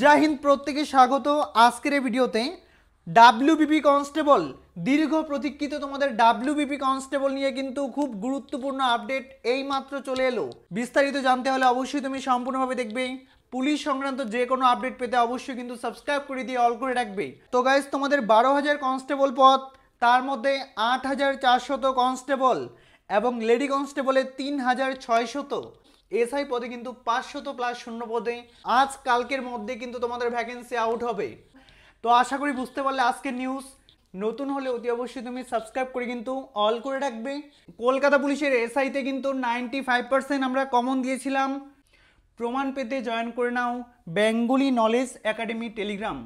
জয় হিন্দ প্রত্যেকে স্বাগত আজকের এই ভিডিওতে ডাব্লিউবিপি কনস্টেবল দীর্ঘ প্রতীক্ষিত তোমাদের ডাব্লিউবিপি কনস্টেবল নিয়ে কিন্তু খুব গুরুত্বপূর্ণ আপডেট এইমাত্র চলে এলো বিস্তারিত জানতে হলে অবশ্যই তুমি সম্পূর্ণভাবে দেখবে পুলিশ সংক্রান্ত যে কোনো আপডেট পেতে অবশ্যই কিন্তু সাবস্ক্রাইব করে দিয়ে অল করে রাখবে তো গাইজ তোমাদের বারো হাজার কনস্টেবল পদ তার মধ্যে আট হাজার চারশত কনস্টেবল এবং লেডি কনস্টেবলে তিন হাজার ছয়শত এসআই পদে কিন্তু পাঁচশত প্লাস শূন্য পদে আজ কালকের মধ্যে কিন্তু তোমাদের ভ্যাকেন্সি আউট হবে তো আশা করি বুঝতে পারলে আজকের নিউজ নতুন হলে অতি অবশ্যই তুমি সাবস্ক্রাইব করে কিন্তু অল করে রাখবে কলকাতা পুলিশের এসআইতে কিন্তু নাইনটি ফাইভ পার্সেন্ট আমরা কমন দিয়েছিলাম প্রমাণ পেতে জয়েন করে নাও বেঙ্গলি নলেজ একাডেমি টেলিগ্রাম